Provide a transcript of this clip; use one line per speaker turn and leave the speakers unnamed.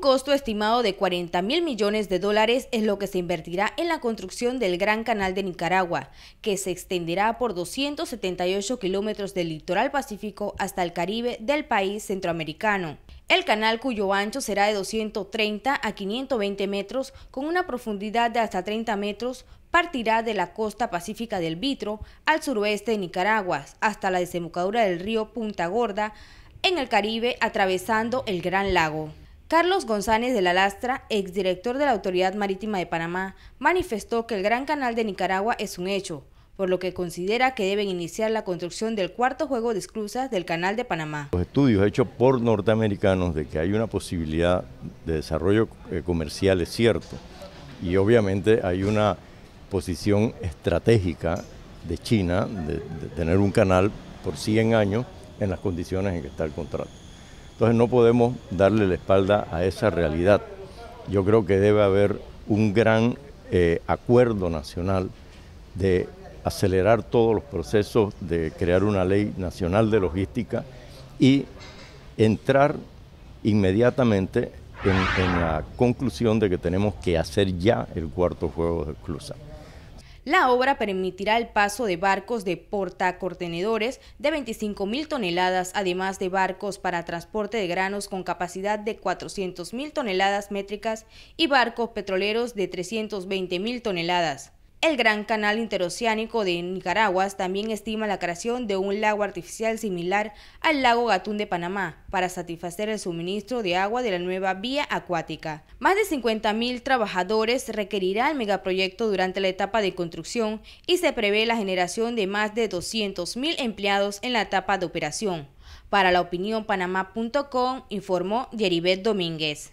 costo estimado de 40 mil millones de dólares es lo que se invertirá en la construcción del Gran Canal de Nicaragua, que se extenderá por 278 kilómetros del litoral pacífico hasta el Caribe del país centroamericano. El canal cuyo ancho será de 230 a 520 metros con una profundidad de hasta 30 metros partirá de la costa pacífica del Vitro al suroeste de Nicaragua hasta la desembocadura del río Punta Gorda en el Caribe atravesando el Gran Lago. Carlos González de la Lastra, exdirector de la Autoridad Marítima de Panamá, manifestó que el Gran Canal de Nicaragua es un hecho, por lo que considera que deben iniciar la construcción del cuarto juego de esclusas del Canal de Panamá.
Los estudios hechos por norteamericanos de que hay una posibilidad de desarrollo eh, comercial es cierto, y obviamente hay una posición estratégica de China de, tener un canal por 100 años en las condiciones en que está el contrato. Entonces no podemos darle la espalda a esa realidad. Yo creo que debe haber un gran eh, acuerdo nacional de acelerar todos los procesos, de crear una ley nacional de logística y entrar inmediatamente en, en, la conclusión de que tenemos que hacer ya el cuarto juego de Clusa.
La obra permitirá el paso de barcos de portacontenedores de 25.000 toneladas, además de barcos para transporte de granos con capacidad de 400.000 toneladas métricas y barcos petroleros de 320.000 toneladas. El Gran Canal Interoceánico de Nicaragua también estima la creación de un lago artificial similar al lago Gatún de Panamá para satisfacer el suministro de agua de la nueva vía acuática. Más de mil trabajadores requerirá el megaproyecto durante la etapa de construcción y se prevé la generación de más de mil empleados en la etapa de operación. Para la opinión panamá.com informó Yeribet Domínguez.